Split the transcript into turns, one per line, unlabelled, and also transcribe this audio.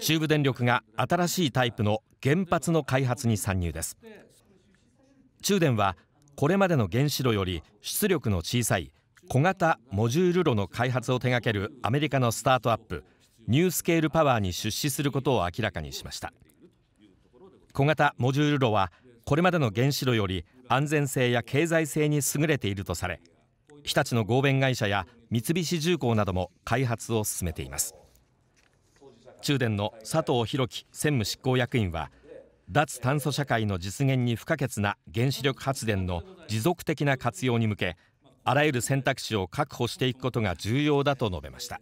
中部電力が新しいタイプの原発の開発に参入です中電はこれまでの原子炉より出力の小さい小型モジュール炉の開発を手掛けるアメリカのスタートアップニュースケールパワーに出資することを明らかにしました小型モジュール炉はこれまでの原子炉より安全性や経済性に優れているとされ日立の合弁会社や三菱重工なども開発を進めています中電の佐藤弘樹専務執行役員は脱炭素社会の実現に不可欠な原子力発電の持続的な活用に向けあらゆる選択肢を確保していくことが重要だと述べました。